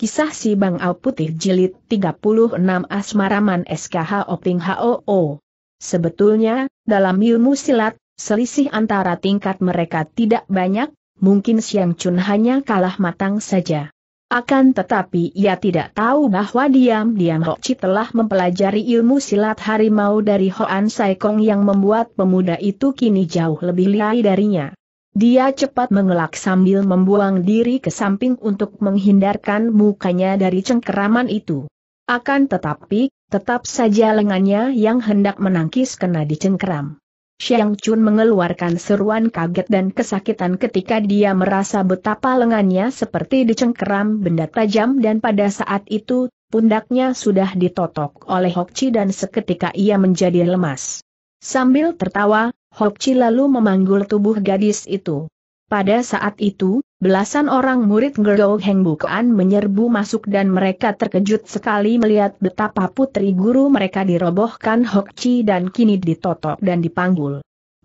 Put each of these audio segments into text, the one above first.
Kisah Si Bang Au Putih Jilid 36 Asmaraman SKH Oping HOO. Sebetulnya, dalam ilmu silat, selisih antara tingkat mereka tidak banyak, mungkin Siang Chun hanya kalah matang saja. Akan tetapi ia tidak tahu bahwa diam-diam Ho Chi telah mempelajari ilmu silat harimau dari Hoan Sai Kong yang membuat pemuda itu kini jauh lebih liai darinya. Dia cepat mengelak sambil membuang diri ke samping untuk menghindarkan mukanya dari cengkeraman itu. Akan tetapi, tetap saja lengannya yang hendak menangkis kena dicengkeram. Xiang Chun mengeluarkan seruan kaget dan kesakitan ketika dia merasa betapa lengannya seperti dicengkeram benda tajam dan pada saat itu, pundaknya sudah ditotok oleh Hokchi dan seketika ia menjadi lemas. Sambil tertawa, Hokci lalu memanggul tubuh gadis itu. Pada saat itu, belasan orang murid Gerou Heng Bukuan menyerbu masuk dan mereka terkejut sekali melihat betapa putri guru mereka dirobohkan Hokci dan kini ditotok dan dipanggul.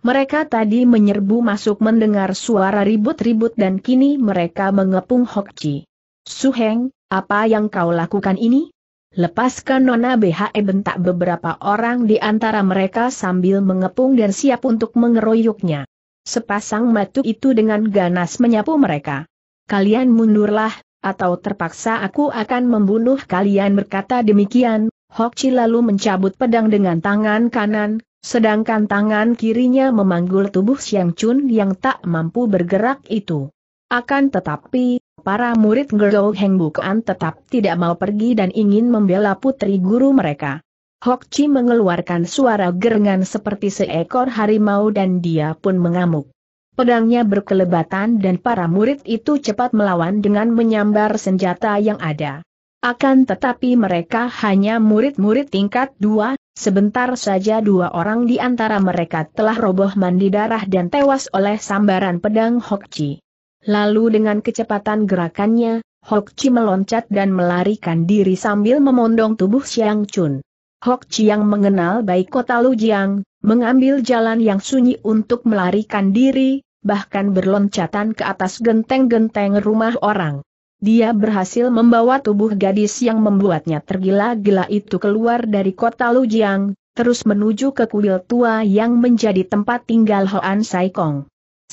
Mereka tadi menyerbu masuk mendengar suara ribut-ribut dan kini mereka mengepung Hokci. Suheng, apa yang kau lakukan ini? Lepaskan Nona BHE bentak beberapa orang di antara mereka sambil mengepung dan siap untuk mengeroyoknya. Sepasang matu itu dengan ganas menyapu mereka. Kalian mundurlah, atau terpaksa aku akan membunuh kalian berkata demikian, Hokchi lalu mencabut pedang dengan tangan kanan, sedangkan tangan kirinya memanggul tubuh Siang Chun yang tak mampu bergerak itu. Akan tetapi, para murid Gerou Heng Bukan tetap tidak mau pergi dan ingin membela putri guru mereka. Hok Chi mengeluarkan suara gerengan seperti seekor harimau dan dia pun mengamuk. Pedangnya berkelebatan dan para murid itu cepat melawan dengan menyambar senjata yang ada. Akan tetapi mereka hanya murid-murid tingkat dua, sebentar saja dua orang di antara mereka telah roboh mandi darah dan tewas oleh sambaran pedang Hok Chi. Lalu dengan kecepatan gerakannya, Hok Chi meloncat dan melarikan diri sambil memondong tubuh Xiang Chun. Hok Chi yang mengenal baik kota Lujiang, mengambil jalan yang sunyi untuk melarikan diri, bahkan berloncatan ke atas genteng-genteng rumah orang. Dia berhasil membawa tubuh gadis yang membuatnya tergila-gila itu keluar dari kota Lujiang, terus menuju ke kuil tua yang menjadi tempat tinggal Hoan Saikong.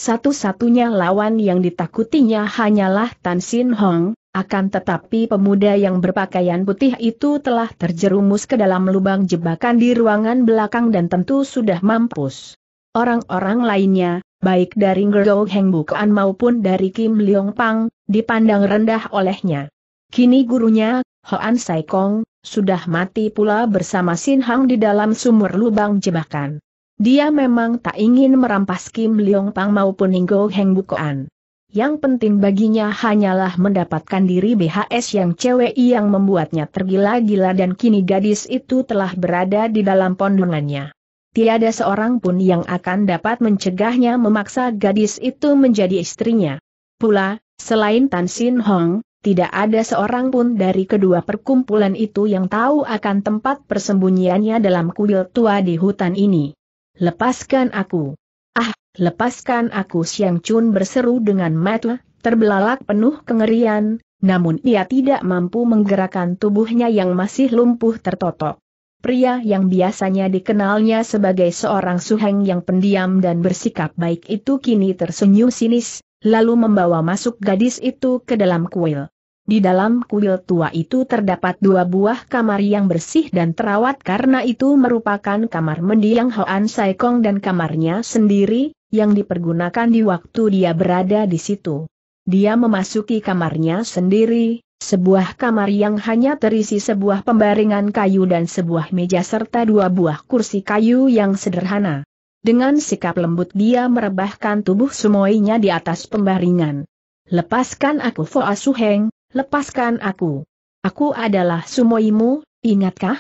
Satu-satunya lawan yang ditakutinya hanyalah Tan Sin Hong, akan tetapi pemuda yang berpakaian putih itu telah terjerumus ke dalam lubang jebakan di ruangan belakang dan tentu sudah mampus. Orang-orang lainnya, baik dari Ngerdo Heng Bukuan maupun dari Kim Leong Pang, dipandang rendah olehnya. Kini gurunya, Hoan Sai Kong, sudah mati pula bersama Sin Hang di dalam sumur lubang jebakan. Dia memang tak ingin merampas Kim Leong Pang maupun Hinggo Heng Bukoan. Yang penting baginya hanyalah mendapatkan diri BHS yang cewek yang membuatnya tergila-gila dan kini gadis itu telah berada di dalam pondongannya. Tiada seorang pun yang akan dapat mencegahnya memaksa gadis itu menjadi istrinya. Pula, selain Tan Sin Hong, tidak ada seorang pun dari kedua perkumpulan itu yang tahu akan tempat persembunyiannya dalam kuil tua di hutan ini. Lepaskan aku. Ah, lepaskan aku Siang Chun berseru dengan mata, terbelalak penuh kengerian, namun ia tidak mampu menggerakkan tubuhnya yang masih lumpuh tertotok. Pria yang biasanya dikenalnya sebagai seorang suheng yang pendiam dan bersikap baik itu kini tersenyum sinis, lalu membawa masuk gadis itu ke dalam kuil. Di dalam kuil tua itu terdapat dua buah kamar yang bersih dan terawat karena itu merupakan kamar mendiang Hoan Saikong dan kamarnya sendiri, yang dipergunakan di waktu dia berada di situ. Dia memasuki kamarnya sendiri, sebuah kamar yang hanya terisi sebuah pembaringan kayu dan sebuah meja serta dua buah kursi kayu yang sederhana. Dengan sikap lembut dia merebahkan tubuh sumoinya di atas pembaringan. Lepaskan aku Fo Asuheng, Lepaskan aku. Aku adalah sumoimu, ingatkah?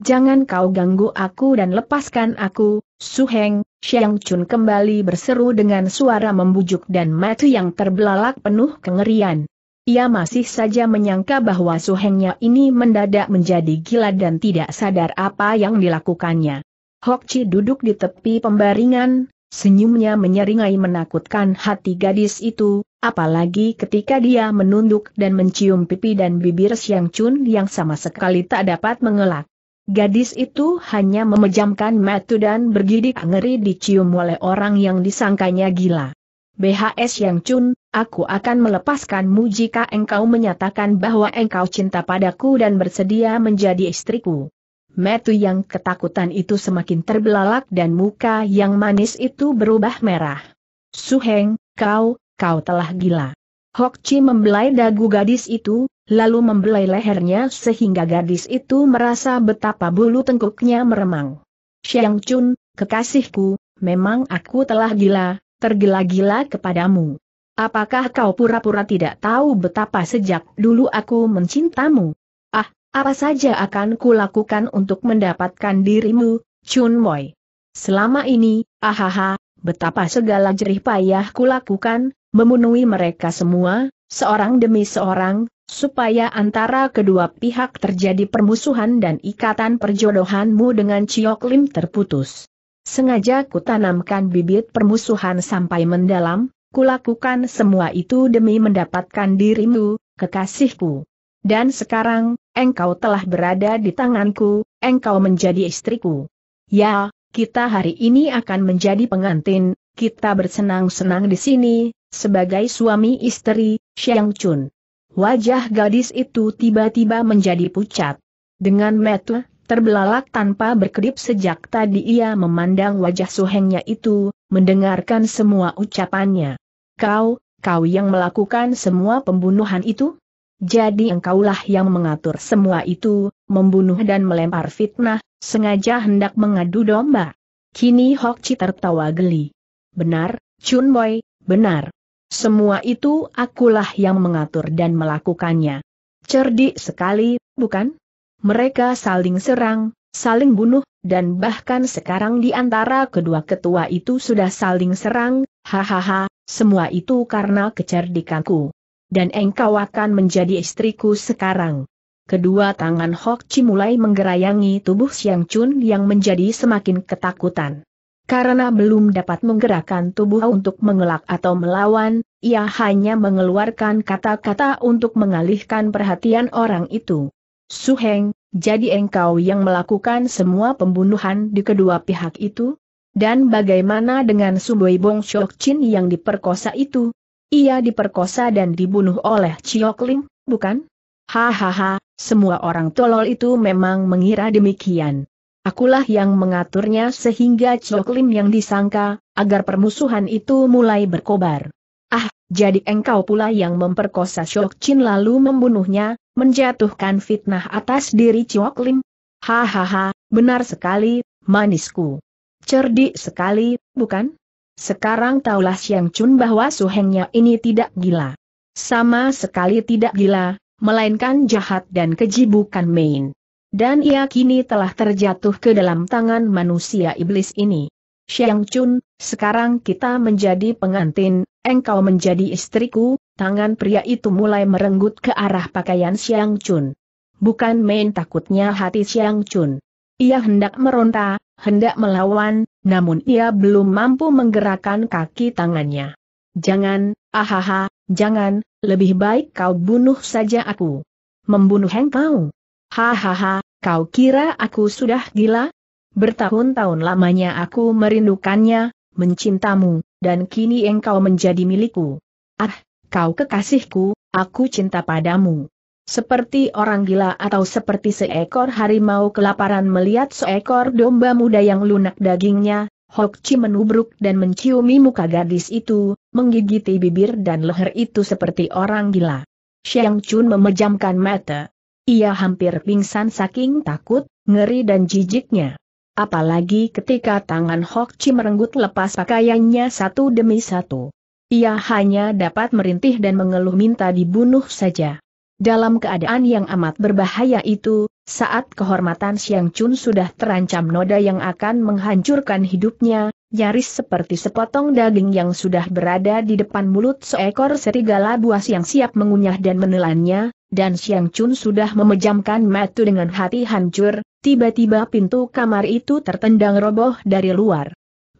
Jangan kau ganggu aku dan lepaskan aku, Suheng, Xiang Chun kembali berseru dengan suara membujuk dan mata yang terbelalak penuh kengerian. Ia masih saja menyangka bahwa Su Hengnya ini mendadak menjadi gila dan tidak sadar apa yang dilakukannya. Hok Chi duduk di tepi pembaringan, senyumnya menyeringai menakutkan hati gadis itu, Apalagi ketika dia menunduk dan mencium pipi dan bibir Siang Chun yang sama sekali tak dapat mengelak. Gadis itu hanya memejamkan mata dan bergidik ngeri dicium oleh orang yang disangkanya gila. BHS Yang Chun, aku akan melepaskanmu jika engkau menyatakan bahwa engkau cinta padaku dan bersedia menjadi istriku. Metu yang ketakutan itu semakin terbelalak dan muka yang manis itu berubah merah. Suheng, kau, kau telah gila. Hok Chi membelai dagu gadis itu, lalu membelai lehernya sehingga gadis itu merasa betapa bulu tengkuknya meremang. Xiang Chun, kekasihku, memang aku telah gila, tergila-gila kepadamu. Apakah kau pura-pura tidak tahu betapa sejak dulu aku mencintamu? Ah, apa saja akan kulakukan untuk mendapatkan dirimu, Chun Moi. Selama ini, ahaha, betapa segala jerih payah kulakukan, memenuhi mereka semua, seorang demi seorang, supaya antara kedua pihak terjadi permusuhan dan ikatan perjodohanmu dengan Ciok Lim terputus. Sengaja kutanamkan bibit permusuhan sampai mendalam, kulakukan semua itu demi mendapatkan dirimu, kekasihku. Dan sekarang, engkau telah berada di tanganku, engkau menjadi istriku. Ya, kita hari ini akan menjadi pengantin, kita bersenang-senang di sini, sebagai suami istri, Xiang Chun. Wajah gadis itu tiba-tiba menjadi pucat. Dengan mata terbelalak tanpa berkedip sejak tadi ia memandang wajah suhengnya itu, mendengarkan semua ucapannya. Kau, kau yang melakukan semua pembunuhan itu? Jadi engkaulah yang mengatur semua itu, membunuh dan melempar fitnah, sengaja hendak mengadu domba. Kini Hok Chi tertawa geli. Benar, Chun Boy, benar. Semua itu akulah yang mengatur dan melakukannya. Cerdik sekali, bukan? Mereka saling serang, saling bunuh, dan bahkan sekarang di antara kedua ketua itu sudah saling serang, hahaha, semua itu karena kecerdikanku. Dan engkau akan menjadi istriku sekarang. Kedua tangan Hok Chi mulai menggerayangi tubuh Siang Chun yang menjadi semakin ketakutan. Karena belum dapat menggerakkan tubuh untuk mengelak atau melawan, ia hanya mengeluarkan kata-kata untuk mengalihkan perhatian orang itu. Suheng, jadi engkau yang melakukan semua pembunuhan di kedua pihak itu? Dan bagaimana dengan Boi Bong Shok Chin yang diperkosa itu? Ia diperkosa dan dibunuh oleh Chiok Lim, bukan? Hahaha, semua orang tolol itu memang mengira demikian. Akulah yang mengaturnya sehingga Lim yang disangka, agar permusuhan itu mulai berkobar. Ah, jadi engkau pula yang memperkosa Chin lalu membunuhnya, menjatuhkan fitnah atas diri Lim? Hahaha, benar sekali, manisku. Cerdik sekali, bukan? Sekarang taulah Siang Chun bahwa suhengnya ini tidak gila. Sama sekali tidak gila, melainkan jahat dan keji bukan main. Dan ia kini telah terjatuh ke dalam tangan manusia iblis ini. Xiang Chun, sekarang kita menjadi pengantin, engkau menjadi istriku, tangan pria itu mulai merenggut ke arah pakaian Xiang Chun. Bukan main takutnya hati Xiang Chun. Ia hendak meronta, hendak melawan, namun ia belum mampu menggerakkan kaki tangannya. Jangan, ahaha, jangan, lebih baik kau bunuh saja aku. Membunuh engkau. Hahaha, kau kira aku sudah gila? Bertahun-tahun lamanya aku merindukannya, mencintamu, dan kini engkau menjadi milikku. Ah, kau kekasihku, aku cinta padamu. Seperti orang gila atau seperti seekor harimau kelaparan melihat seekor domba muda yang lunak dagingnya, Hokchi menubruk dan menciumi muka gadis itu, menggigiti bibir dan leher itu seperti orang gila. Xiang Chun memejamkan mata. Ia hampir pingsan saking takut, ngeri dan jijiknya. Apalagi ketika tangan Hok Chi merenggut lepas pakaiannya satu demi satu. Ia hanya dapat merintih dan mengeluh minta dibunuh saja. Dalam keadaan yang amat berbahaya itu, saat kehormatan Xiang Chun sudah terancam noda yang akan menghancurkan hidupnya, nyaris seperti sepotong daging yang sudah berada di depan mulut seekor serigala buas yang siap mengunyah dan menelannya, dan Xiang Chun sudah memejamkan mata dengan hati hancur, tiba-tiba pintu kamar itu tertendang roboh dari luar.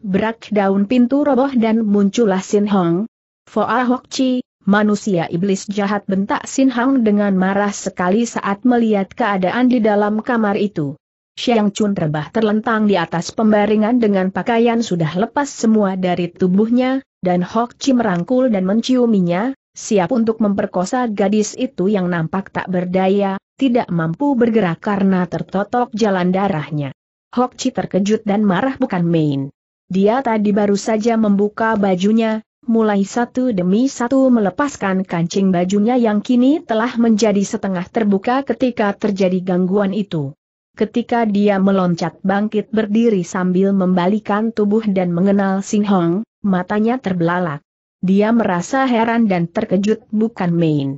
Berak daun pintu roboh dan muncullah Sin Hong. Foa Hok Chi, manusia iblis jahat bentak Sin Hong dengan marah sekali saat melihat keadaan di dalam kamar itu. Xiang Chun rebah terlentang di atas pembaringan dengan pakaian sudah lepas semua dari tubuhnya, dan Hok Chi merangkul dan menciuminya, siap untuk memperkosa gadis itu yang nampak tak berdaya, tidak mampu bergerak karena tertotok jalan darahnya. Hok Chi terkejut dan marah bukan main. Dia tadi baru saja membuka bajunya, mulai satu demi satu melepaskan kancing bajunya yang kini telah menjadi setengah terbuka ketika terjadi gangguan itu. Ketika dia meloncat bangkit berdiri sambil membalikan tubuh dan mengenal Sing Hong, matanya terbelalak. Dia merasa heran dan terkejut bukan main.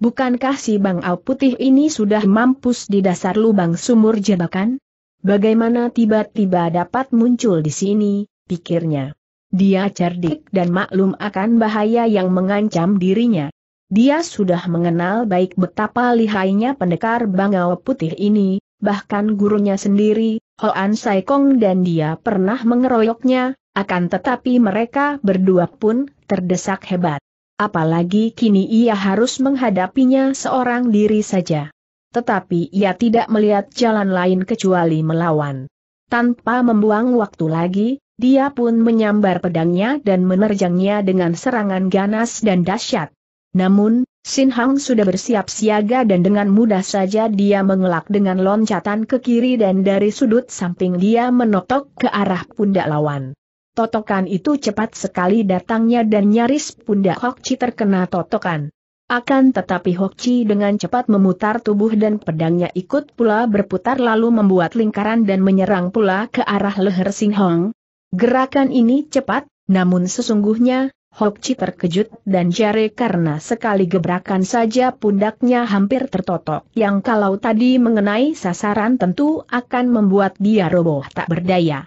Bukankah si Bang Au Putih ini sudah mampus di dasar lubang sumur jebakan? Bagaimana tiba-tiba dapat muncul di sini, pikirnya. Dia cerdik dan maklum akan bahaya yang mengancam dirinya. Dia sudah mengenal baik betapa lihainya pendekar Bangau Putih ini, bahkan gurunya sendiri, Hoan Sai Kong dan dia pernah mengeroyoknya, akan tetapi mereka berdua pun terdesak hebat. Apalagi kini ia harus menghadapinya seorang diri saja. Tetapi ia tidak melihat jalan lain kecuali melawan. Tanpa membuang waktu lagi, dia pun menyambar pedangnya dan menerjangnya dengan serangan ganas dan dahsyat. Namun, Sin Hang sudah bersiap siaga dan dengan mudah saja dia mengelak dengan loncatan ke kiri dan dari sudut samping dia menotok ke arah pundak lawan. Totokan itu cepat sekali datangnya dan nyaris pundak Hokci terkena totokan. Akan tetapi Hokci dengan cepat memutar tubuh dan pedangnya ikut pula berputar lalu membuat lingkaran dan menyerang pula ke arah leher Sing Hong. Gerakan ini cepat, namun sesungguhnya, Hokci terkejut dan jare karena sekali gebrakan saja pundaknya hampir tertotok yang kalau tadi mengenai sasaran tentu akan membuat dia roboh tak berdaya.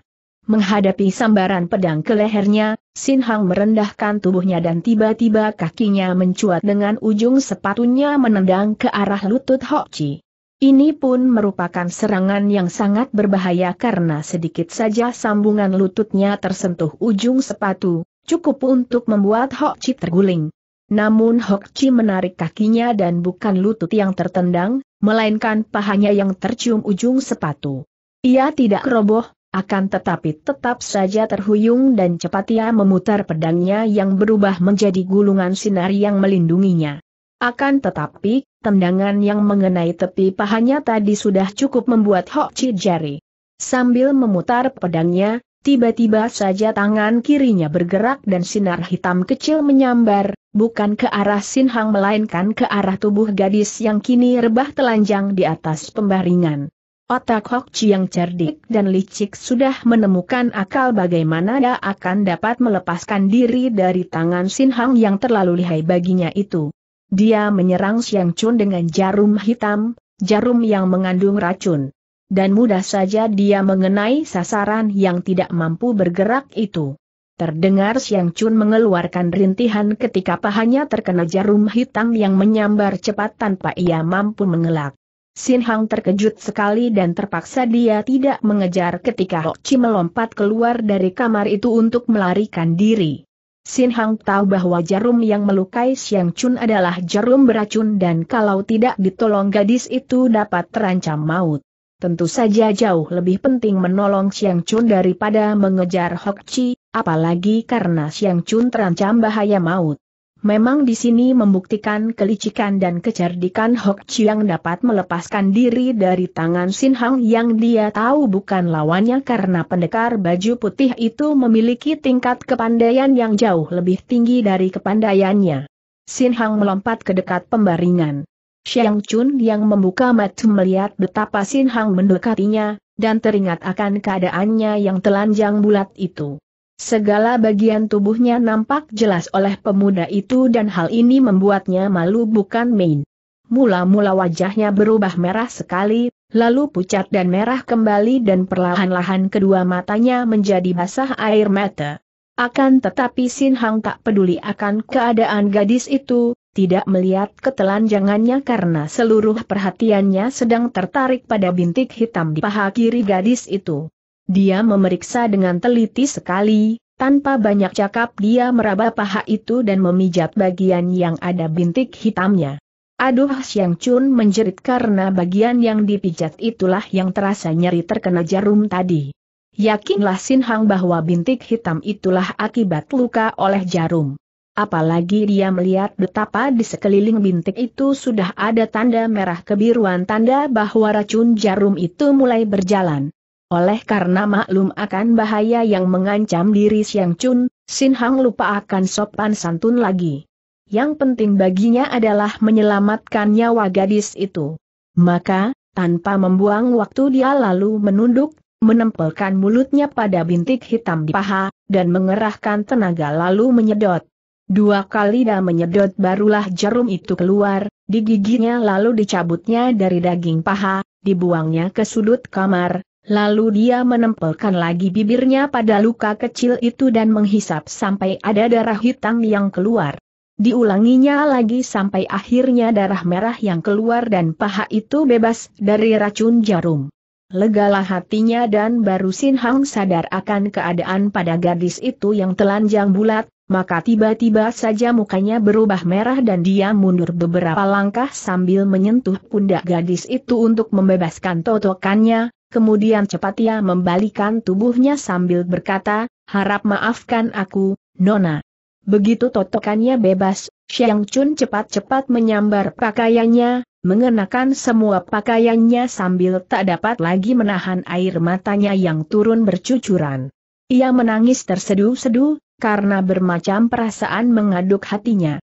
Menghadapi sambaran pedang ke lehernya, Sin Hang merendahkan tubuhnya dan tiba-tiba kakinya mencuat dengan ujung sepatunya menendang ke arah lutut Hok Chi. Ini pun merupakan serangan yang sangat berbahaya karena sedikit saja sambungan lututnya tersentuh ujung sepatu, cukup untuk membuat Hok Chi terguling. Namun Hok Chi menarik kakinya dan bukan lutut yang tertendang, melainkan pahanya yang tercium ujung sepatu. Ia tidak roboh, akan tetapi tetap saja terhuyung dan cepat ia memutar pedangnya yang berubah menjadi gulungan sinar yang melindunginya. Akan tetapi, tendangan yang mengenai tepi pahanya tadi sudah cukup membuat Hok Chi jari. Sambil memutar pedangnya, tiba-tiba saja tangan kirinya bergerak dan sinar hitam kecil menyambar, bukan ke arah Sin Hang melainkan ke arah tubuh gadis yang kini rebah telanjang di atas pembaringan. Otak Hok Chiang cerdik dan licik sudah menemukan akal bagaimana dia akan dapat melepaskan diri dari tangan Sin Hang yang terlalu lihai baginya itu. Dia menyerang Siang Chun dengan jarum hitam, jarum yang mengandung racun. Dan mudah saja dia mengenai sasaran yang tidak mampu bergerak itu. Terdengar Siang Chun mengeluarkan rintihan ketika pahanya terkena jarum hitam yang menyambar cepat tanpa ia mampu mengelak. Sin Hang terkejut sekali dan terpaksa dia tidak mengejar ketika Ho Chi melompat keluar dari kamar itu untuk melarikan diri. Sin Hang tahu bahwa jarum yang melukai Xiang Chun adalah jarum beracun dan kalau tidak ditolong gadis itu dapat terancam maut. Tentu saja jauh lebih penting menolong Xiang Chun daripada mengejar Hok Chi, apalagi karena Xiang Chun terancam bahaya maut. Memang di sini membuktikan kelicikan dan kecerdikan Hok Chiang dapat melepaskan diri dari tangan Sin Hang yang dia tahu bukan lawannya karena pendekar baju putih itu memiliki tingkat kepandaian yang jauh lebih tinggi dari kepandaiannya. Sin Hang melompat ke dekat pembaringan. Xiang Chun yang membuka mata melihat betapa Sin Hang mendekatinya, dan teringat akan keadaannya yang telanjang bulat itu. Segala bagian tubuhnya nampak jelas oleh pemuda itu dan hal ini membuatnya malu bukan main. Mula-mula wajahnya berubah merah sekali, lalu pucat dan merah kembali dan perlahan-lahan kedua matanya menjadi basah air mata. Akan tetapi Sin Hang tak peduli akan keadaan gadis itu, tidak melihat ketelanjangannya karena seluruh perhatiannya sedang tertarik pada bintik hitam di paha kiri gadis itu. Dia memeriksa dengan teliti sekali, tanpa banyak cakap dia meraba paha itu dan memijat bagian yang ada bintik hitamnya. Aduh Xiang Chun menjerit karena bagian yang dipijat itulah yang terasa nyeri terkena jarum tadi. Yakinlah Sin Hang bahwa bintik hitam itulah akibat luka oleh jarum. Apalagi dia melihat betapa di sekeliling bintik itu sudah ada tanda merah kebiruan tanda bahwa racun jarum itu mulai berjalan. Oleh karena maklum akan bahaya yang mengancam diri Siang Chun, Sin Hang lupa akan sopan santun lagi. Yang penting baginya adalah menyelamatkan nyawa gadis itu. Maka, tanpa membuang waktu dia lalu menunduk, menempelkan mulutnya pada bintik hitam di paha, dan mengerahkan tenaga lalu menyedot. Dua kali dah menyedot barulah jarum itu keluar, digiginya lalu dicabutnya dari daging paha, dibuangnya ke sudut kamar, Lalu dia menempelkan lagi bibirnya pada luka kecil itu dan menghisap sampai ada darah hitam yang keluar. Diulanginya lagi sampai akhirnya darah merah yang keluar dan paha itu bebas dari racun jarum. Legalah hatinya dan baru Sin Hang sadar akan keadaan pada gadis itu yang telanjang bulat, maka tiba-tiba saja mukanya berubah merah dan dia mundur beberapa langkah sambil menyentuh pundak gadis itu untuk membebaskan totokannya, kemudian cepat ia membalikan tubuhnya sambil berkata, harap maafkan aku, Nona. Begitu totokannya bebas, Xiang Chun cepat-cepat menyambar pakaiannya, mengenakan semua pakaiannya sambil tak dapat lagi menahan air matanya yang turun bercucuran. Ia menangis terseduh-seduh, karena bermacam perasaan mengaduk hatinya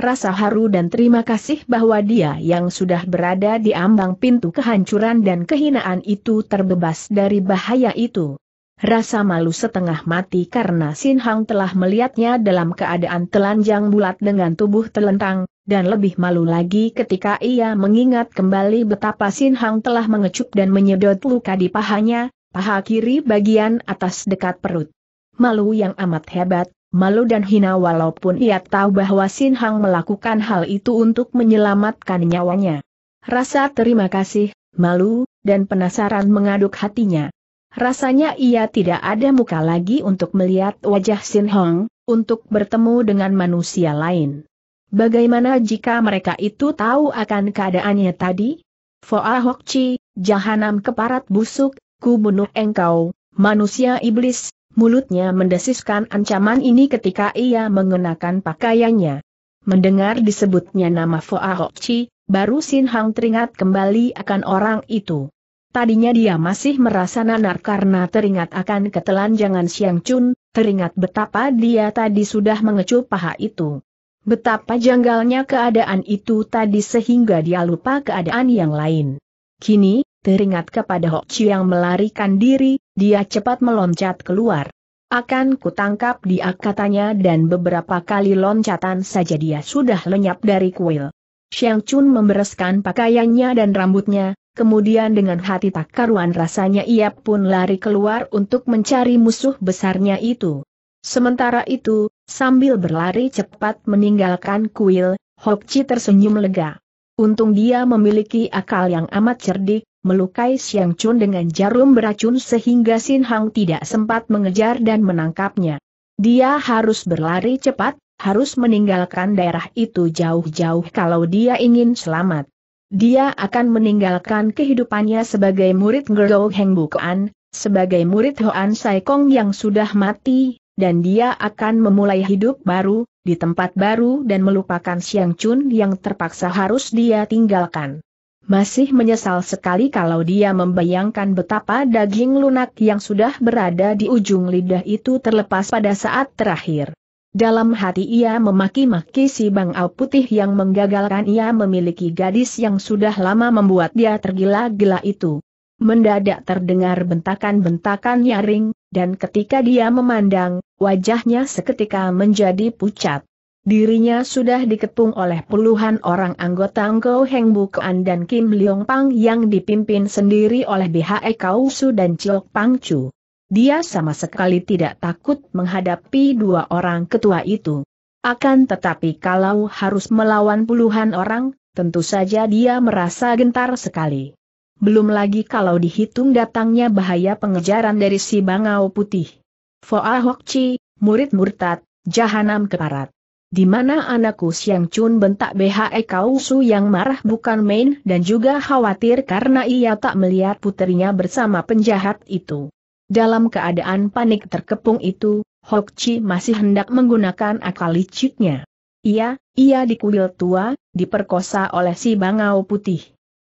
rasa haru dan terima kasih bahwa dia yang sudah berada di ambang pintu kehancuran dan kehinaan itu terbebas dari bahaya itu. Rasa malu setengah mati karena Sin Hang telah melihatnya dalam keadaan telanjang bulat dengan tubuh telentang, dan lebih malu lagi ketika ia mengingat kembali betapa Sin Hang telah mengecup dan menyedot luka di pahanya, paha kiri bagian atas dekat perut. Malu yang amat hebat, malu dan hina walaupun ia tahu bahwa Sin Hang melakukan hal itu untuk menyelamatkan nyawanya. Rasa terima kasih, malu, dan penasaran mengaduk hatinya. Rasanya ia tidak ada muka lagi untuk melihat wajah Sin Hong, untuk bertemu dengan manusia lain. Bagaimana jika mereka itu tahu akan keadaannya tadi? Foa Hok Chi, jahanam keparat busuk, ku bunuh engkau, manusia iblis, mulutnya mendesiskan ancaman ini ketika ia mengenakan pakaiannya. Mendengar disebutnya nama Foa Hokchi, baru Sin Hang teringat kembali akan orang itu. Tadinya dia masih merasa nanar karena teringat akan ketelanjangan Siang Chun, teringat betapa dia tadi sudah mengecup paha itu. Betapa janggalnya keadaan itu tadi sehingga dia lupa keadaan yang lain. Kini, teringat kepada Hok yang melarikan diri, dia cepat meloncat keluar. Akan kutangkap dia katanya dan beberapa kali loncatan saja dia sudah lenyap dari kuil. Xiang Chun membereskan pakaiannya dan rambutnya, kemudian dengan hati tak karuan rasanya ia pun lari keluar untuk mencari musuh besarnya itu. Sementara itu, sambil berlari cepat meninggalkan kuil, Chi tersenyum lega. Untung dia memiliki akal yang amat cerdik, melukai Siang Chun dengan jarum beracun sehingga Sin Hang tidak sempat mengejar dan menangkapnya. Dia harus berlari cepat, harus meninggalkan daerah itu jauh-jauh kalau dia ingin selamat. Dia akan meninggalkan kehidupannya sebagai murid Gerou Heng Bukuan, sebagai murid Hoan Sai Kong yang sudah mati, dan dia akan memulai hidup baru, di tempat baru dan melupakan Siang Chun yang terpaksa harus dia tinggalkan. Masih menyesal sekali kalau dia membayangkan betapa daging lunak yang sudah berada di ujung lidah itu terlepas pada saat terakhir. Dalam hati ia memaki-maki si bangau putih yang menggagalkan ia memiliki gadis yang sudah lama membuat dia tergila-gila itu. Mendadak terdengar bentakan-bentakan nyaring, dan ketika dia memandang, wajahnya seketika menjadi pucat. Dirinya sudah dikepung oleh puluhan orang anggota Ngo Heng Bukuan dan Kim Leong Pang yang dipimpin sendiri oleh BHE Kausu dan Chiok Pang Chu. Dia sama sekali tidak takut menghadapi dua orang ketua itu. Akan tetapi kalau harus melawan puluhan orang, tentu saja dia merasa gentar sekali. Belum lagi kalau dihitung datangnya bahaya pengejaran dari si Bangau Putih. Foa Chi, murid murtad, jahanam keparat. Di mana anakku Siang Chun bentak BHE Kausu yang marah bukan main dan juga khawatir karena ia tak melihat putrinya bersama penjahat itu. Dalam keadaan panik terkepung itu, Hok Chi masih hendak menggunakan akal liciknya. Ia, ia di kuil tua, diperkosa oleh si bangau putih.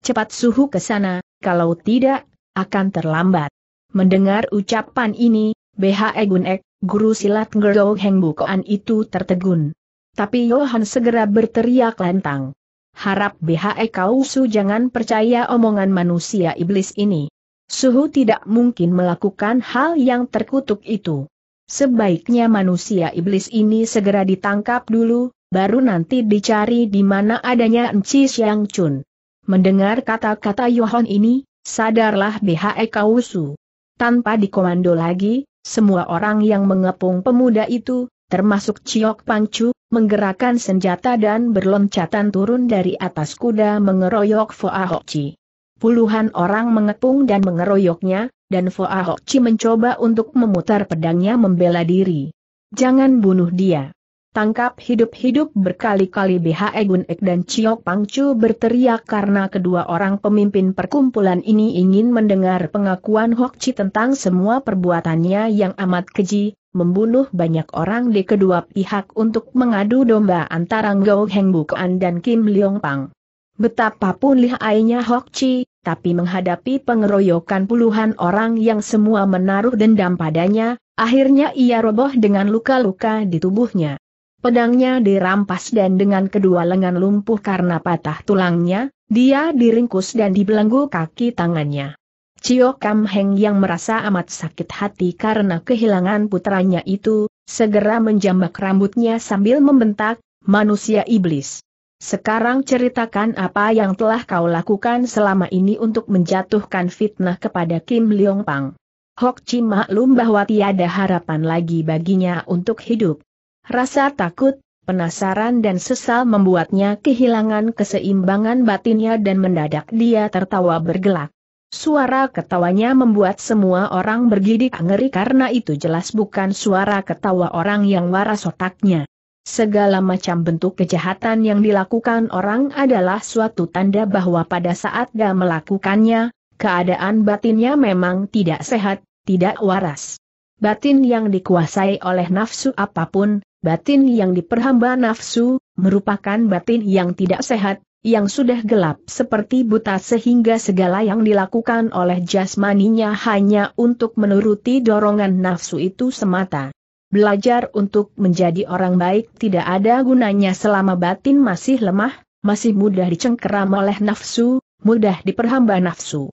Cepat suhu ke sana, kalau tidak, akan terlambat. Mendengar ucapan ini, BHE Gunek, guru silat Gerdo Heng Bukoan itu tertegun. Tapi Johan segera berteriak lantang. Harap BHE Kausu jangan percaya omongan manusia iblis ini. Suhu tidak mungkin melakukan hal yang terkutuk itu. Sebaiknya manusia iblis ini segera ditangkap dulu, baru nanti dicari di mana adanya Enci Siang Chun. Mendengar kata-kata Yohon ini, sadarlah BHE Kausu. Tanpa dikomando lagi, semua orang yang mengepung pemuda itu, termasuk Ciok Pangcu, menggerakkan senjata dan berloncatan turun dari atas kuda mengeroyok Foa Hoci. Puluhan orang mengepung dan mengeroyoknya, dan Foa Hoci mencoba untuk memutar pedangnya membela diri. Jangan bunuh dia tangkap hidup-hidup berkali-kali BHE Gun Ek dan Chiok Pangcu berteriak karena kedua orang pemimpin perkumpulan ini ingin mendengar pengakuan Hok Chi tentang semua perbuatannya yang amat keji, membunuh banyak orang di kedua pihak untuk mengadu domba antara Ngou Heng Bukuan dan Kim Leong Pang. Betapapun lihainya Hok Chi, tapi menghadapi pengeroyokan puluhan orang yang semua menaruh dendam padanya, akhirnya ia roboh dengan luka-luka di tubuhnya. Pedangnya dirampas dan dengan kedua lengan lumpuh karena patah tulangnya, dia diringkus dan dibelenggu kaki tangannya. Cio Kam Heng yang merasa amat sakit hati karena kehilangan putranya itu, segera menjambak rambutnya sambil membentak, manusia iblis. Sekarang ceritakan apa yang telah kau lakukan selama ini untuk menjatuhkan fitnah kepada Kim Leong Pang. Hok Chi maklum bahwa tiada harapan lagi baginya untuk hidup. Rasa takut, penasaran dan sesal membuatnya kehilangan keseimbangan batinnya dan mendadak dia tertawa bergelak. Suara ketawanya membuat semua orang bergidik ngeri karena itu jelas bukan suara ketawa orang yang waras otaknya. Segala macam bentuk kejahatan yang dilakukan orang adalah suatu tanda bahwa pada saat dia melakukannya, keadaan batinnya memang tidak sehat, tidak waras. Batin yang dikuasai oleh nafsu apapun, batin yang diperhamba nafsu, merupakan batin yang tidak sehat, yang sudah gelap seperti buta sehingga segala yang dilakukan oleh jasmaninya hanya untuk menuruti dorongan nafsu itu semata. Belajar untuk menjadi orang baik tidak ada gunanya selama batin masih lemah, masih mudah dicengkeram oleh nafsu, mudah diperhamba nafsu.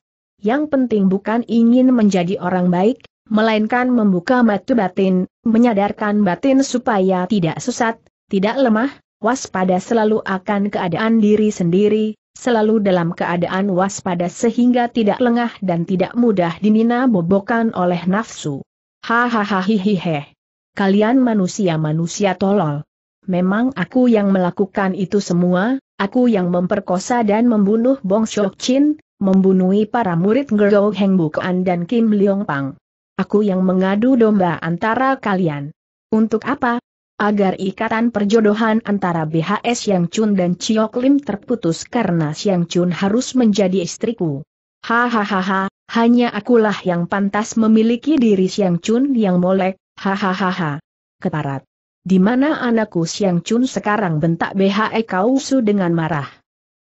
Yang penting bukan ingin menjadi orang baik, melainkan membuka mata batin, menyadarkan batin supaya tidak sesat, tidak lemah, waspada selalu akan keadaan diri sendiri, selalu dalam keadaan waspada sehingga tidak lengah dan tidak mudah dinina bobokan oleh nafsu. Hahaha hihihe. Kalian manusia-manusia tolol. Memang aku yang melakukan itu semua, aku yang memperkosa dan membunuh Bong Shok Chin, membunuh para murid Gerou Heng Bukuan dan Kim Leong Pang. Aku yang mengadu domba antara kalian. Untuk apa? Agar ikatan perjodohan antara BHS Yang Chun dan Chiok Lim terputus karena Siang Chun harus menjadi istriku. Hahaha, hanya akulah yang pantas memiliki diri Siang Chun yang molek, hahaha. Keparat. Di mana anakku Siang Chun sekarang bentak BHE Kausu dengan marah.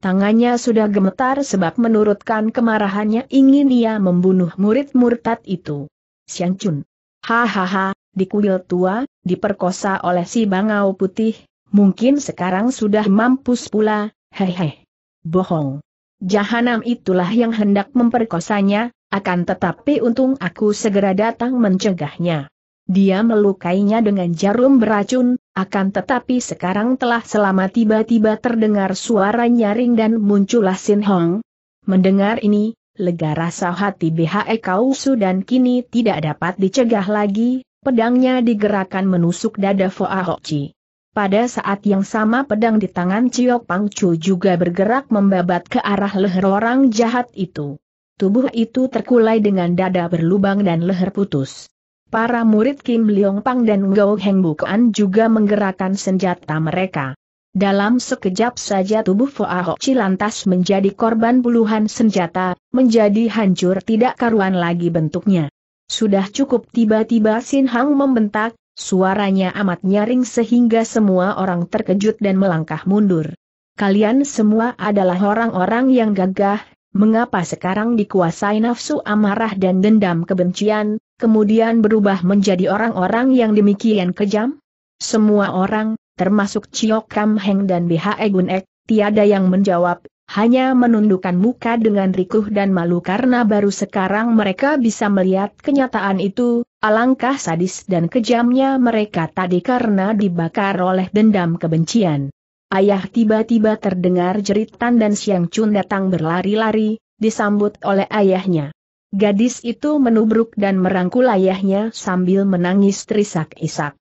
Tangannya sudah gemetar sebab menurutkan kemarahannya ingin ia membunuh murid murtad itu. Siang Chun. Hahaha, di kuil tua, diperkosa oleh si bangau putih, mungkin sekarang sudah mampus pula, hehe. Bohong. Jahanam itulah yang hendak memperkosanya, akan tetapi untung aku segera datang mencegahnya. Dia melukainya dengan jarum beracun, akan tetapi sekarang telah selama tiba-tiba terdengar suara nyaring dan muncullah Sin Hong. Mendengar ini, Lega rasa hati BHE Kausu dan kini tidak dapat dicegah lagi, pedangnya digerakkan menusuk dada Foa Hoci. Pada saat yang sama pedang di tangan Cio Pangcu juga bergerak membabat ke arah leher orang jahat itu. Tubuh itu terkulai dengan dada berlubang dan leher putus. Para murid Kim Leong Pang dan Gao Heng Bukuan juga menggerakkan senjata mereka. Dalam sekejap saja tubuh Foahoci lantas menjadi korban puluhan senjata, menjadi hancur tidak karuan lagi bentuknya. Sudah cukup tiba-tiba Sin Hang membentak, suaranya amat nyaring sehingga semua orang terkejut dan melangkah mundur. Kalian semua adalah orang-orang yang gagah, mengapa sekarang dikuasai nafsu amarah dan dendam kebencian, kemudian berubah menjadi orang-orang yang demikian kejam? Semua orang, termasuk Cio Kam Heng dan BHE Gun tiada yang menjawab, hanya menundukkan muka dengan rikuh dan malu karena baru sekarang mereka bisa melihat kenyataan itu, alangkah sadis dan kejamnya mereka tadi karena dibakar oleh dendam kebencian. Ayah tiba-tiba terdengar jeritan dan Siang Chun datang berlari-lari, disambut oleh ayahnya. Gadis itu menubruk dan merangkul ayahnya sambil menangis terisak-isak.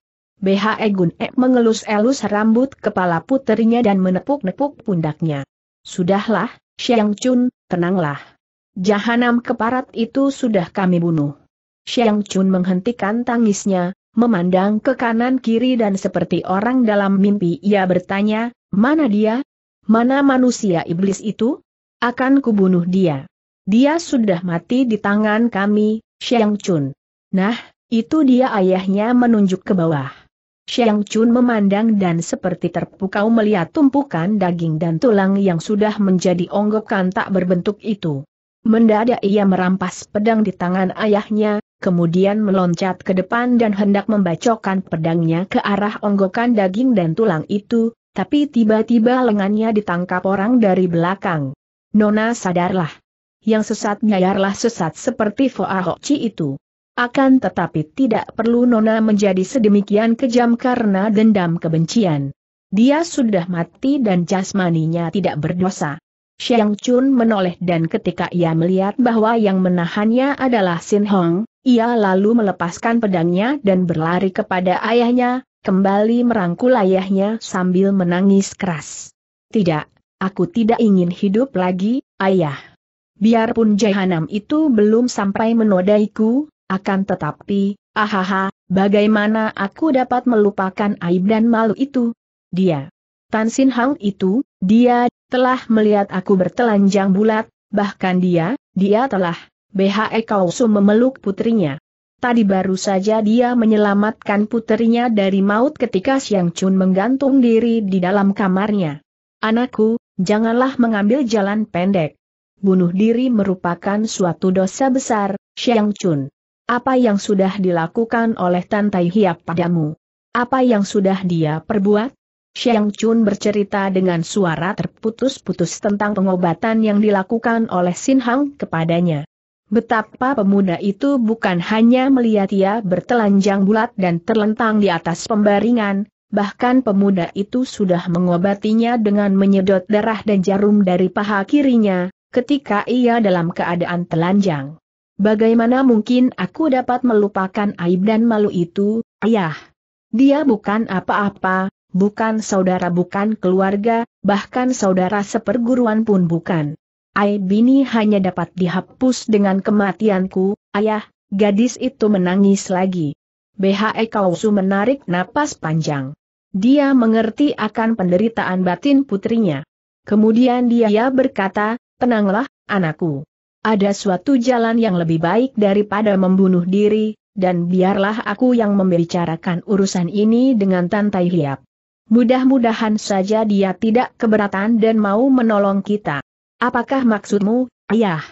BHE Gun E mengelus-elus rambut kepala puterinya dan menepuk-nepuk pundaknya. Sudahlah, Xiang Chun, tenanglah. Jahanam keparat itu sudah kami bunuh. Xiang Chun menghentikan tangisnya, memandang ke kanan kiri dan seperti orang dalam mimpi ia bertanya, mana dia? Mana manusia iblis itu? Akan kubunuh dia. Dia sudah mati di tangan kami, Xiang Chun. Nah, itu dia ayahnya menunjuk ke bawah. Xiang Chun memandang dan seperti terpukau melihat tumpukan daging dan tulang yang sudah menjadi onggokan tak berbentuk itu. Mendadak ia merampas pedang di tangan ayahnya, kemudian meloncat ke depan dan hendak membacokan pedangnya ke arah onggokan daging dan tulang itu, tapi tiba-tiba lengannya ditangkap orang dari belakang. Nona sadarlah. Yang sesat biarlah sesat seperti Foa Hoci itu. Akan tetapi tidak perlu Nona menjadi sedemikian kejam karena dendam kebencian. Dia sudah mati dan jasmaninya tidak berdosa. Xiang Chun menoleh dan ketika ia melihat bahwa yang menahannya adalah Sin Hong, ia lalu melepaskan pedangnya dan berlari kepada ayahnya, kembali merangkul ayahnya sambil menangis keras. Tidak, aku tidak ingin hidup lagi, ayah. Biarpun jahanam itu belum sampai menodaiku, akan tetapi, ahaha, bagaimana aku dapat melupakan aib dan malu itu? Dia. Tan Sin Hang itu, dia, telah melihat aku bertelanjang bulat, bahkan dia, dia telah, BHE Kausu memeluk putrinya. Tadi baru saja dia menyelamatkan putrinya dari maut ketika Siang Chun menggantung diri di dalam kamarnya. Anakku, janganlah mengambil jalan pendek. Bunuh diri merupakan suatu dosa besar, Siang Chun apa yang sudah dilakukan oleh Tan Tai Hiap padamu? Apa yang sudah dia perbuat? Xiang Chun bercerita dengan suara terputus-putus tentang pengobatan yang dilakukan oleh Sin Hang kepadanya. Betapa pemuda itu bukan hanya melihat ia bertelanjang bulat dan terlentang di atas pembaringan, bahkan pemuda itu sudah mengobatinya dengan menyedot darah dan jarum dari paha kirinya, ketika ia dalam keadaan telanjang. Bagaimana mungkin aku dapat melupakan aib dan malu itu, ayah? Dia bukan apa-apa, bukan saudara bukan keluarga, bahkan saudara seperguruan pun bukan. Aib ini hanya dapat dihapus dengan kematianku, ayah, gadis itu menangis lagi. BHE Kausu menarik napas panjang. Dia mengerti akan penderitaan batin putrinya. Kemudian dia berkata, tenanglah, anakku. Ada suatu jalan yang lebih baik daripada membunuh diri, dan biarlah aku yang membicarakan urusan ini dengan Tantai Hiap. Mudah-mudahan saja dia tidak keberatan dan mau menolong kita. Apakah maksudmu, ayah?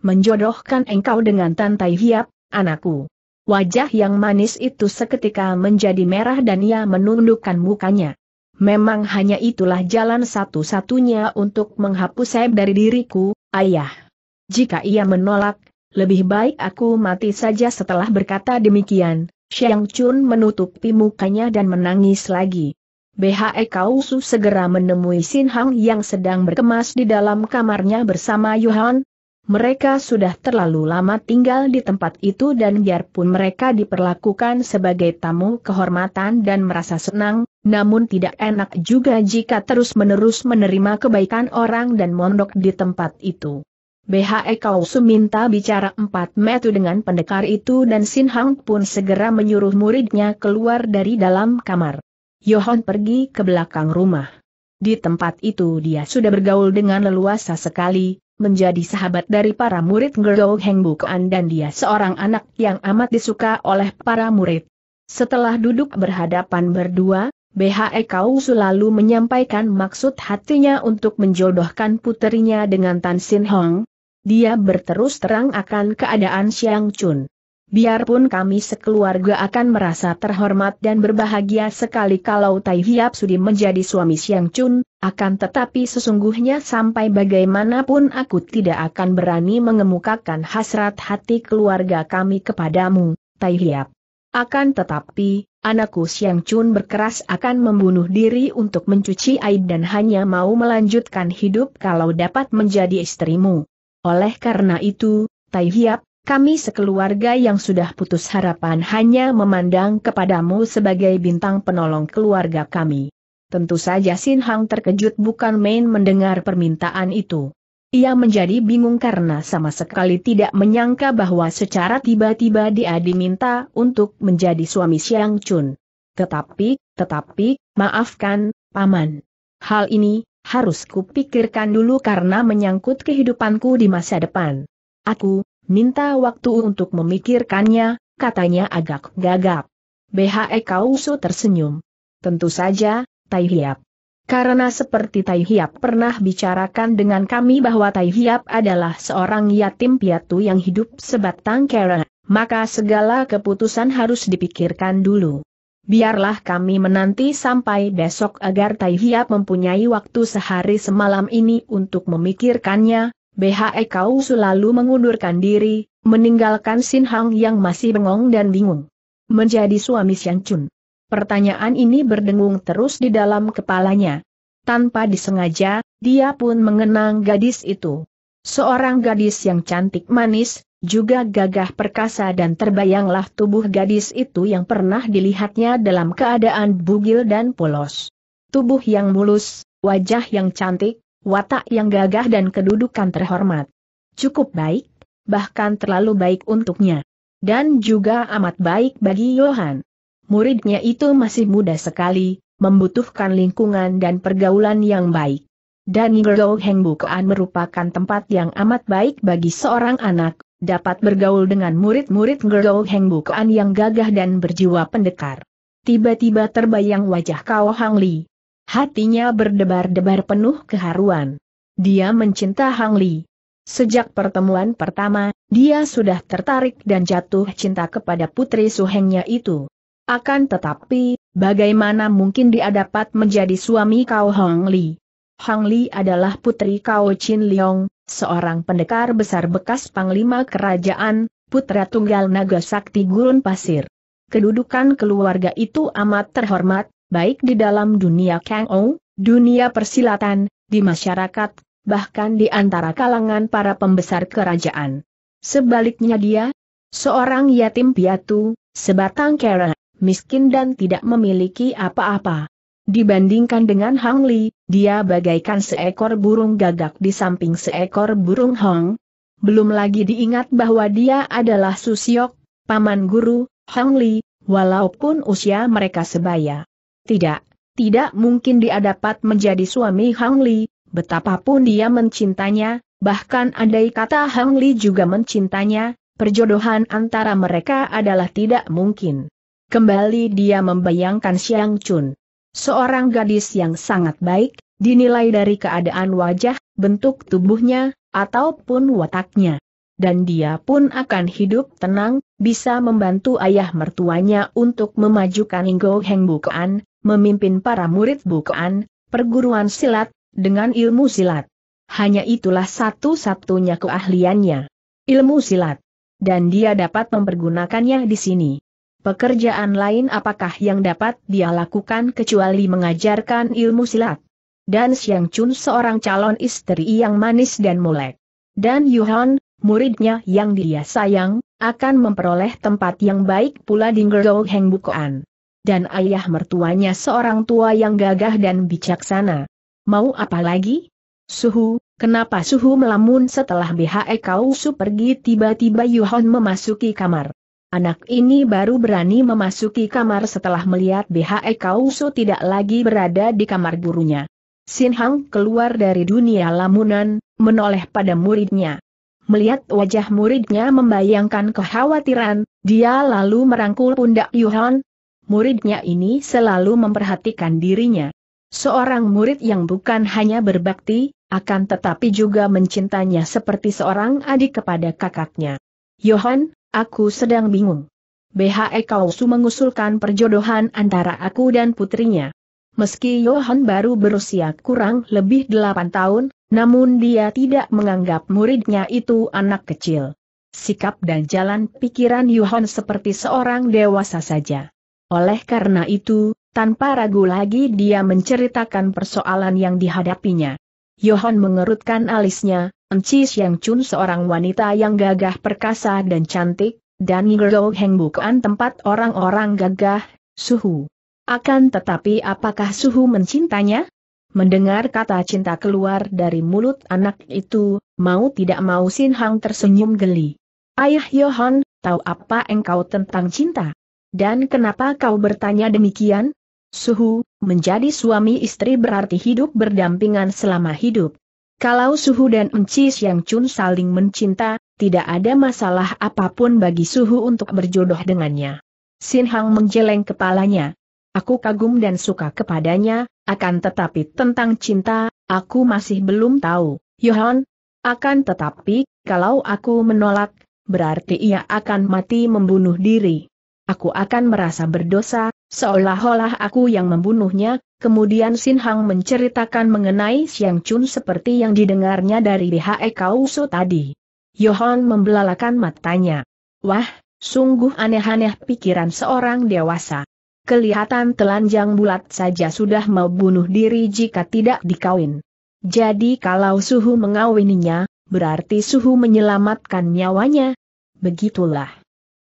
Menjodohkan engkau dengan Tantai Hiap, anakku. Wajah yang manis itu seketika menjadi merah dan ia menundukkan mukanya. Memang hanya itulah jalan satu-satunya untuk menghapus saya dari diriku, ayah. Jika ia menolak, lebih baik aku mati saja setelah berkata demikian. Xiang Chun menutupi mukanya dan menangis lagi. BHE Kausu segera menemui Sin Hang yang sedang berkemas di dalam kamarnya bersama Yuhan. Mereka sudah terlalu lama tinggal di tempat itu dan biarpun mereka diperlakukan sebagai tamu kehormatan dan merasa senang, namun tidak enak juga jika terus-menerus menerima kebaikan orang dan mondok di tempat itu. BHE Kau Suminta bicara empat metu dengan pendekar itu dan Sin Hang pun segera menyuruh muridnya keluar dari dalam kamar. Yohon pergi ke belakang rumah. Di tempat itu dia sudah bergaul dengan leluasa sekali, menjadi sahabat dari para murid Gerdo Heng Bukuan dan dia seorang anak yang amat disuka oleh para murid. Setelah duduk berhadapan berdua, BHE Kau selalu menyampaikan maksud hatinya untuk menjodohkan puterinya dengan Tan Sin Hong. Dia berterus terang akan keadaan Xiang Chun. Biarpun kami sekeluarga akan merasa terhormat dan berbahagia sekali kalau Tai Hiap Sudi menjadi suami Xiang Chun, akan tetapi sesungguhnya sampai bagaimanapun aku tidak akan berani mengemukakan hasrat hati keluarga kami kepadamu, Tai Hiap. Akan tetapi, Anakku Siang Chun berkeras akan membunuh diri untuk mencuci aib dan hanya mau melanjutkan hidup kalau dapat menjadi istrimu. Oleh karena itu, Tai Hiap, kami sekeluarga yang sudah putus harapan hanya memandang kepadamu sebagai bintang penolong keluarga kami. Tentu saja Sin Hang terkejut bukan main mendengar permintaan itu. Ia menjadi bingung karena sama sekali tidak menyangka bahwa secara tiba-tiba dia diminta untuk menjadi suami Siang Chun. Tetapi, tetapi, maafkan, Paman. Hal ini, harus kupikirkan dulu karena menyangkut kehidupanku di masa depan. Aku, minta waktu untuk memikirkannya, katanya agak gagap. BHE Kausu tersenyum. Tentu saja, Tai Hiap. Karena seperti Tai Hiap pernah bicarakan dengan kami bahwa Tai Hiap adalah seorang yatim piatu yang hidup sebatang kera, maka segala keputusan harus dipikirkan dulu. Biarlah kami menanti sampai besok agar Tai Hiap mempunyai waktu sehari semalam ini untuk memikirkannya, BHE kau selalu mengundurkan diri, meninggalkan Sin Hang yang masih bengong dan bingung. Menjadi suami Siang Chun. Pertanyaan ini berdengung terus di dalam kepalanya. Tanpa disengaja, dia pun mengenang gadis itu. Seorang gadis yang cantik manis, juga gagah perkasa dan terbayanglah tubuh gadis itu yang pernah dilihatnya dalam keadaan bugil dan polos. Tubuh yang mulus, wajah yang cantik, watak yang gagah dan kedudukan terhormat. Cukup baik, bahkan terlalu baik untuknya. Dan juga amat baik bagi Yohan muridnya itu masih muda sekali, membutuhkan lingkungan dan pergaulan yang baik. Dan Gerou Heng Bukaan merupakan tempat yang amat baik bagi seorang anak, dapat bergaul dengan murid-murid Gerou Heng Bukaan yang gagah dan berjiwa pendekar. Tiba-tiba terbayang wajah Kao Hang Li. Hatinya berdebar-debar penuh keharuan. Dia mencinta Hang Li. Sejak pertemuan pertama, dia sudah tertarik dan jatuh cinta kepada putri suhengnya itu. Akan tetapi, bagaimana mungkin dia dapat menjadi suami Kau Hong Li? Hong Li adalah putri Kau Chin Leong, seorang pendekar besar bekas panglima kerajaan, putra tunggal naga sakti gurun pasir. Kedudukan keluarga itu amat terhormat, baik di dalam dunia Kang Ou, dunia persilatan, di masyarakat, bahkan di antara kalangan para pembesar kerajaan. Sebaliknya dia, seorang yatim piatu, sebatang kera, miskin dan tidak memiliki apa-apa. Dibandingkan dengan Hang Li, dia bagaikan seekor burung gagak di samping seekor burung Hong. Belum lagi diingat bahwa dia adalah Susiok, paman guru, Hang Li, walaupun usia mereka sebaya. Tidak, tidak mungkin dia dapat menjadi suami Hang Li, betapapun dia mencintanya, bahkan andai kata Hang Li juga mencintanya, perjodohan antara mereka adalah tidak mungkin. Kembali dia membayangkan Siang Chun. Seorang gadis yang sangat baik, dinilai dari keadaan wajah, bentuk tubuhnya, ataupun wataknya. Dan dia pun akan hidup tenang, bisa membantu ayah mertuanya untuk memajukan Inggo Heng Bukaan, memimpin para murid Bukaan, perguruan silat, dengan ilmu silat. Hanya itulah satu-satunya keahliannya. Ilmu silat. Dan dia dapat mempergunakannya di sini pekerjaan lain apakah yang dapat dia lakukan kecuali mengajarkan ilmu silat. Dan Siang Chun seorang calon istri yang manis dan molek. Dan Yuhan, muridnya yang dia sayang, akan memperoleh tempat yang baik pula di Ngerdo Heng Bukoan. Dan ayah mertuanya seorang tua yang gagah dan bijaksana. Mau apa lagi? Suhu, Kenapa Suhu melamun setelah BHE Kausu pergi tiba-tiba Yuhan memasuki kamar. Anak ini baru berani memasuki kamar setelah melihat BHE Kauso tidak lagi berada di kamar gurunya. Sin Hang keluar dari dunia lamunan, menoleh pada muridnya. Melihat wajah muridnya membayangkan kekhawatiran, dia lalu merangkul pundak Yuhan. Muridnya ini selalu memperhatikan dirinya. Seorang murid yang bukan hanya berbakti, akan tetapi juga mencintanya seperti seorang adik kepada kakaknya. Yohan, Aku sedang bingung. BHE Kausu mengusulkan perjodohan antara aku dan putrinya. Meski Johan baru berusia kurang lebih delapan tahun, namun dia tidak menganggap muridnya itu anak kecil. Sikap dan jalan pikiran Johan seperti seorang dewasa saja. Oleh karena itu, tanpa ragu lagi dia menceritakan persoalan yang dihadapinya. Johan mengerutkan alisnya, Enci yang Chun seorang wanita yang gagah perkasa dan cantik, dan Ngirou Heng bukan tempat orang-orang gagah, suhu. Akan tetapi apakah suhu mencintanya? Mendengar kata cinta keluar dari mulut anak itu, mau tidak mau Sin Hang tersenyum geli. Ayah Yohan, tahu apa engkau tentang cinta? Dan kenapa kau bertanya demikian? Suhu, menjadi suami istri berarti hidup berdampingan selama hidup. Kalau Suhu dan Enci yang Chun saling mencinta, tidak ada masalah apapun bagi Suhu untuk berjodoh dengannya. Sin Hang menjeleng kepalanya. Aku kagum dan suka kepadanya, akan tetapi tentang cinta, aku masih belum tahu, Yohan. Akan tetapi, kalau aku menolak, berarti ia akan mati membunuh diri. Aku akan merasa berdosa, seolah-olah aku yang membunuhnya, Kemudian Sin Hang menceritakan mengenai Siang Chun seperti yang didengarnya dari BHE Kauso tadi. Yohan membelalakan matanya. Wah, sungguh aneh-aneh pikiran seorang dewasa. Kelihatan telanjang bulat saja sudah mau bunuh diri jika tidak dikawin. Jadi kalau suhu mengawininya, berarti suhu menyelamatkan nyawanya. Begitulah.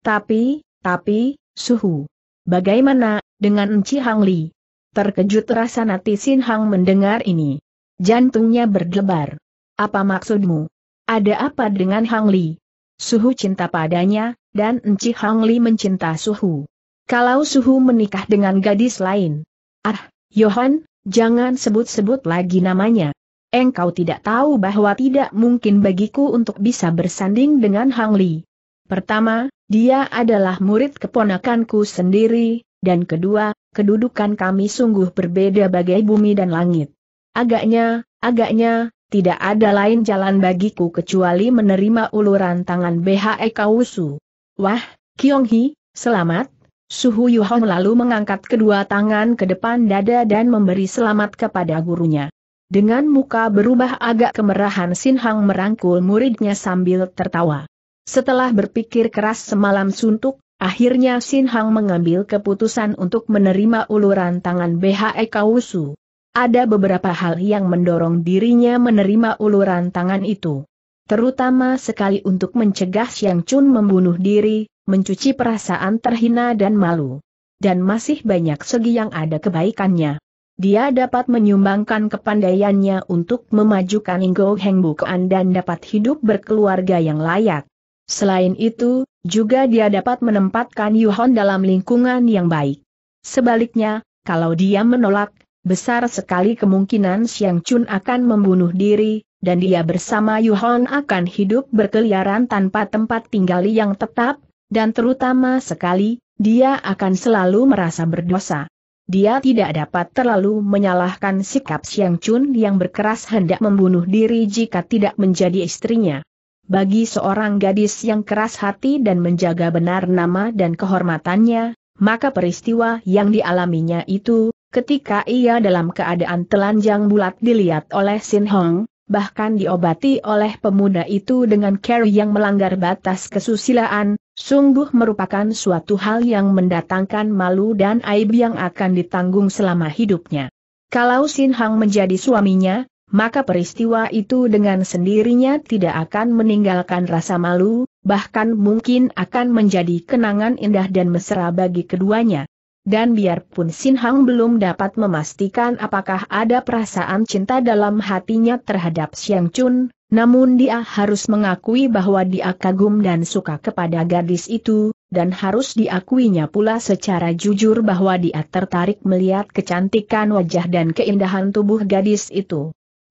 Tapi, tapi, suhu. Bagaimana, dengan Enci Hang Li? Terkejut rasa Nati Sin Hang mendengar ini. Jantungnya berdebar. Apa maksudmu? Ada apa dengan Hang Li? Suhu cinta padanya, dan Enci Hang Li mencinta Suhu. Kalau Suhu menikah dengan gadis lain. Ah, Johan, jangan sebut-sebut lagi namanya. Engkau tidak tahu bahwa tidak mungkin bagiku untuk bisa bersanding dengan Hang Li. Pertama, dia adalah murid keponakanku sendiri, dan kedua, kedudukan kami sungguh berbeda bagai bumi dan langit. Agaknya, agaknya, tidak ada lain jalan bagiku kecuali menerima uluran tangan BHE Kausu. Wah, Kyong Hi, selamat. Suhu Yuhong lalu mengangkat kedua tangan ke depan dada dan memberi selamat kepada gurunya. Dengan muka berubah agak kemerahan Sin Hang merangkul muridnya sambil tertawa. Setelah berpikir keras semalam suntuk, Akhirnya Sin Hang mengambil keputusan untuk menerima uluran tangan BHE Kausu. Ada beberapa hal yang mendorong dirinya menerima uluran tangan itu. Terutama sekali untuk mencegah Siang Chun membunuh diri, mencuci perasaan terhina dan malu. Dan masih banyak segi yang ada kebaikannya. Dia dapat menyumbangkan kepandaiannya untuk memajukan Inggo Bukuan dan dapat hidup berkeluarga yang layak. Selain itu, juga dia dapat menempatkan Yuhon dalam lingkungan yang baik. Sebaliknya, kalau dia menolak, besar sekali kemungkinan Xiang Chun akan membunuh diri, dan dia bersama Yuhon akan hidup berkeliaran tanpa tempat tinggal yang tetap, dan terutama sekali, dia akan selalu merasa berdosa. Dia tidak dapat terlalu menyalahkan sikap Xiang Chun yang berkeras hendak membunuh diri jika tidak menjadi istrinya. Bagi seorang gadis yang keras hati dan menjaga benar nama dan kehormatannya, maka peristiwa yang dialaminya itu, ketika ia dalam keadaan telanjang bulat dilihat oleh Sin Hong, bahkan diobati oleh pemuda itu dengan care yang melanggar batas kesusilaan, sungguh merupakan suatu hal yang mendatangkan malu dan aib yang akan ditanggung selama hidupnya. Kalau Sin Hong menjadi suaminya, maka peristiwa itu dengan sendirinya tidak akan meninggalkan rasa malu, bahkan mungkin akan menjadi kenangan indah dan mesra bagi keduanya. Dan biarpun Sin Hang belum dapat memastikan apakah ada perasaan cinta dalam hatinya terhadap Xiang Chun, namun dia harus mengakui bahwa dia kagum dan suka kepada gadis itu, dan harus diakuinya pula secara jujur bahwa dia tertarik melihat kecantikan wajah dan keindahan tubuh gadis itu.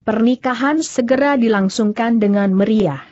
Pernikahan segera dilangsungkan dengan meriah.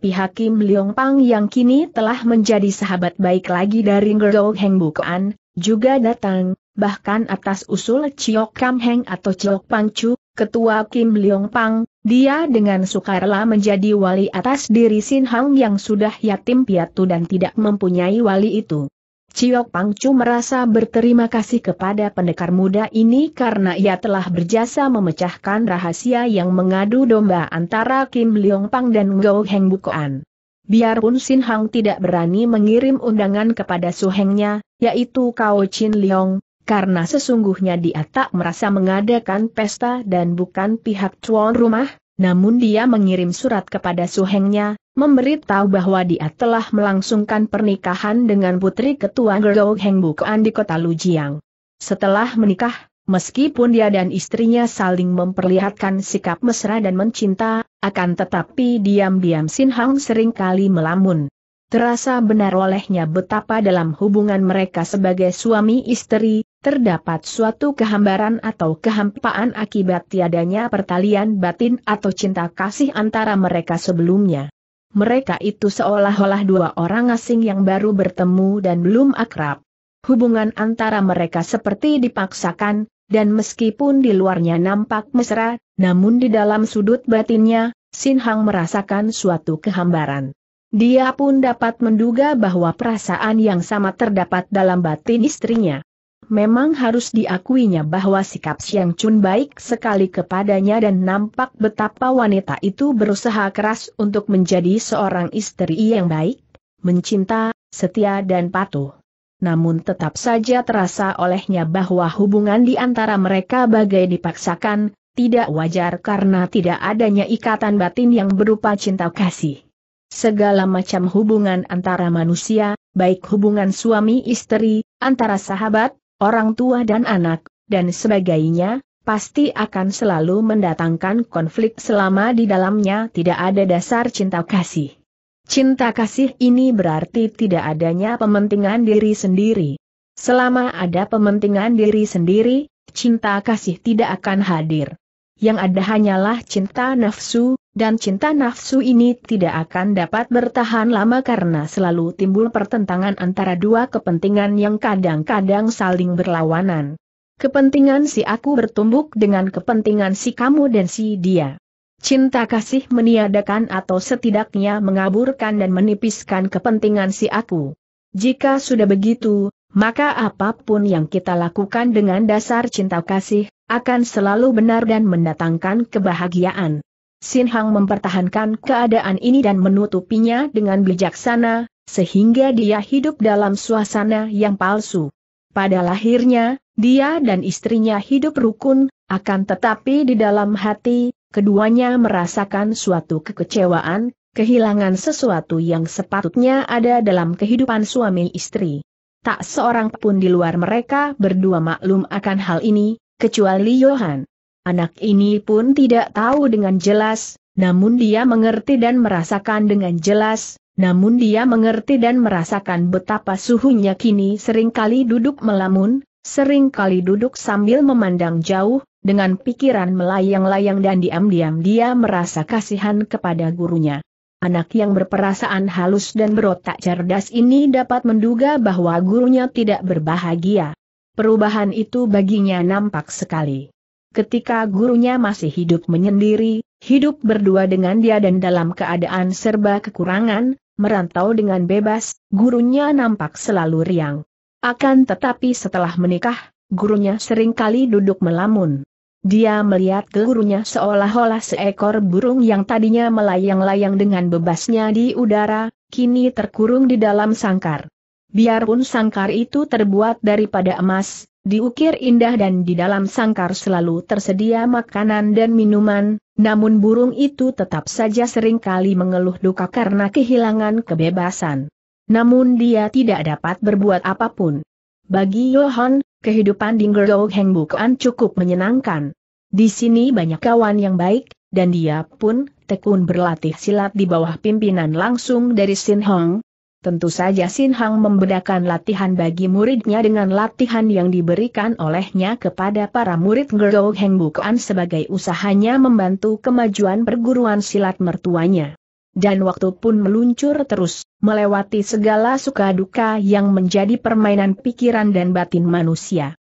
Pihak Kim Leong Pang yang kini telah menjadi sahabat baik lagi dari Ngerdo Heng Bukuan, juga datang, bahkan atas usul Chiok Kam Heng atau Chiok Pang Chu, ketua Kim Leong Pang, dia dengan sukarela menjadi wali atas diri Sin Hang yang sudah yatim piatu dan tidak mempunyai wali itu. Ciok Pangcu merasa berterima kasih kepada pendekar muda ini karena ia telah berjasa memecahkan rahasia yang mengadu domba antara Kim Leong Pang dan Go Heng Bukoan. Biarpun Sin Hang tidak berani mengirim undangan kepada suhengnya, yaitu Kao Chin Leong, karena sesungguhnya dia tak merasa mengadakan pesta dan bukan pihak tuan rumah, namun dia mengirim surat kepada suhengnya, memberitahu bahwa dia telah melangsungkan pernikahan dengan putri ketua Gergo Heng Bukuan di kota Lujiang. Setelah menikah, meskipun dia dan istrinya saling memperlihatkan sikap mesra dan mencinta, akan tetapi diam-diam Sin Hang seringkali melamun. Terasa benar olehnya betapa dalam hubungan mereka sebagai suami istri, terdapat suatu kehambaran atau kehampaan akibat tiadanya pertalian batin atau cinta kasih antara mereka sebelumnya. Mereka itu seolah-olah dua orang asing yang baru bertemu dan belum akrab. Hubungan antara mereka seperti dipaksakan, dan meskipun di luarnya nampak mesra, namun di dalam sudut batinnya, Sin Hang merasakan suatu kehambaran. Dia pun dapat menduga bahwa perasaan yang sama terdapat dalam batin istrinya memang harus diakuinya bahwa sikap Siang Chun baik sekali kepadanya dan nampak betapa wanita itu berusaha keras untuk menjadi seorang istri yang baik, mencinta, setia dan patuh. Namun tetap saja terasa olehnya bahwa hubungan di antara mereka bagai dipaksakan, tidak wajar karena tidak adanya ikatan batin yang berupa cinta kasih. Segala macam hubungan antara manusia, baik hubungan suami istri, antara sahabat, orang tua dan anak, dan sebagainya, pasti akan selalu mendatangkan konflik selama di dalamnya tidak ada dasar cinta kasih. Cinta kasih ini berarti tidak adanya pementingan diri sendiri. Selama ada pementingan diri sendiri, cinta kasih tidak akan hadir yang ada hanyalah cinta nafsu, dan cinta nafsu ini tidak akan dapat bertahan lama karena selalu timbul pertentangan antara dua kepentingan yang kadang-kadang saling berlawanan. Kepentingan si aku bertumbuk dengan kepentingan si kamu dan si dia. Cinta kasih meniadakan atau setidaknya mengaburkan dan menipiskan kepentingan si aku. Jika sudah begitu, maka apapun yang kita lakukan dengan dasar cinta kasih, akan selalu benar dan mendatangkan kebahagiaan. Sin Hang mempertahankan keadaan ini dan menutupinya dengan bijaksana, sehingga dia hidup dalam suasana yang palsu. Pada lahirnya, dia dan istrinya hidup rukun, akan tetapi di dalam hati, keduanya merasakan suatu kekecewaan, kehilangan sesuatu yang sepatutnya ada dalam kehidupan suami istri. Tak seorang pun di luar mereka berdua maklum akan hal ini, kecuali Johan. Anak ini pun tidak tahu dengan jelas, namun dia mengerti dan merasakan dengan jelas, namun dia mengerti dan merasakan betapa suhunya kini seringkali duduk melamun, seringkali duduk sambil memandang jauh, dengan pikiran melayang-layang dan diam-diam dia merasa kasihan kepada gurunya. Anak yang berperasaan halus dan berotak cerdas ini dapat menduga bahwa gurunya tidak berbahagia. Perubahan itu baginya nampak sekali. Ketika gurunya masih hidup menyendiri, hidup berdua dengan dia dan dalam keadaan serba kekurangan, merantau dengan bebas, gurunya nampak selalu riang. Akan tetapi setelah menikah, gurunya sering kali duduk melamun. Dia melihat ke gurunya seolah-olah seekor burung yang tadinya melayang-layang dengan bebasnya di udara, kini terkurung di dalam sangkar. Biarpun sangkar itu terbuat daripada emas, diukir indah dan di dalam sangkar selalu tersedia makanan dan minuman, namun burung itu tetap saja seringkali mengeluh duka karena kehilangan kebebasan. Namun dia tidak dapat berbuat apapun. Bagi Johan, kehidupan di Gerlow Heng bukan cukup menyenangkan. Di sini banyak kawan yang baik, dan dia pun tekun berlatih silat di bawah pimpinan langsung dari Sin Hong, Tentu saja Sin Hang membedakan latihan bagi muridnya dengan latihan yang diberikan olehnya kepada para murid Gerou Heng Bukuan sebagai usahanya membantu kemajuan perguruan silat mertuanya. Dan waktu pun meluncur terus, melewati segala suka duka yang menjadi permainan pikiran dan batin manusia.